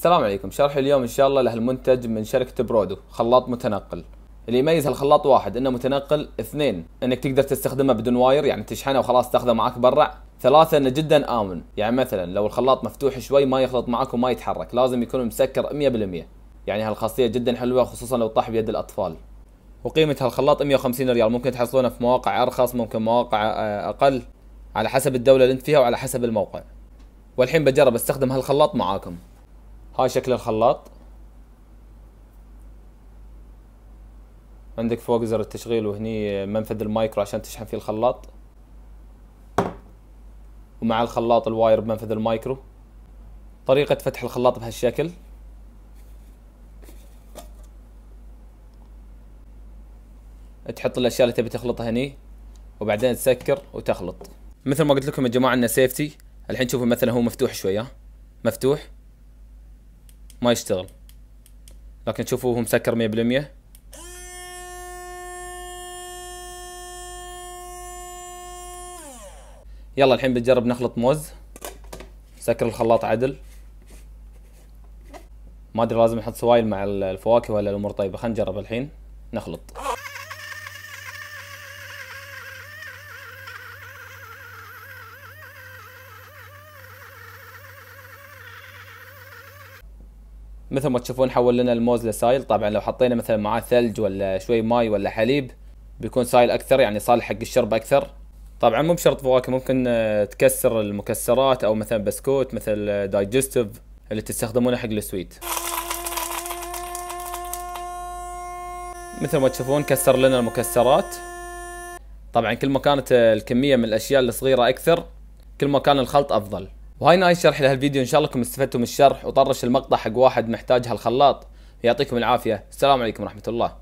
السلام عليكم شرح اليوم ان شاء الله لهالمنتج من شركة برودو خلاط متنقل اللي يميز هالخلاط واحد انه متنقل اثنين انك تقدر تستخدمه بدون واير يعني تشحنه وخلاص تاخذه معك برا ثلاثة انه جدا امن يعني مثلا لو الخلاط مفتوح شوي ما يخلط معك وما يتحرك لازم يكون مسكر 100% يعني هالخاصية جدا حلوة خصوصا لو طاح بيد الاطفال وقيمة هالخلاط 150 ريال ممكن تحصلونه في مواقع ارخص ممكن مواقع آه، اقل على حسب الدولة اللي انت فيها وعلى حسب الموقع والحين بجرب استخدم هالخلاط معاكم هاي شكل الخلاط عندك فوق زر التشغيل وهني منفذ المايكرو عشان تشحن فيه الخلاط ومع الخلاط الواير بمنفذ المايكرو طريقة فتح الخلاط بهالشكل تحط الاشياء اللي تبي تخلطها هني وبعدين تسكر وتخلط مثل ما قلت لكم يا جماعه انه سيفتي الحين شوفوا مثلا هو مفتوح شويه مفتوح ما يشتغل لكن هو مسكر 100% يلا الحين بنجرب نخلط موز سكر الخلاط عدل ما ادري لازم نحط سوايل مع الفواكه ولا الامور طيبه خلينا نجرب الحين نخلط مثل ما تشوفون حول لنا الموز لسايل طبعا لو حطينا مثلا معاه ثلج ولا شوي ماي ولا حليب بيكون سايل اكثر يعني صالح حق الشرب اكثر طبعا مو بشرط فواكه ممكن آه، تكسر المكسرات او مثلا بسكوت مثل آه، دايجستيف اللي تستخدمونه حق السويت مثل ما تشوفون كسر لنا المكسرات طبعا كل ما كانت آه، الكميه من الاشياء الصغيره اكثر كل ما كان الخلط افضل وهاي نايس شرح لهالفيديو ان شاء الله انكم من الشرح وطرش المقطع حق واحد محتاج هالخلاط يعطيكم العافيه السلام عليكم ورحمه الله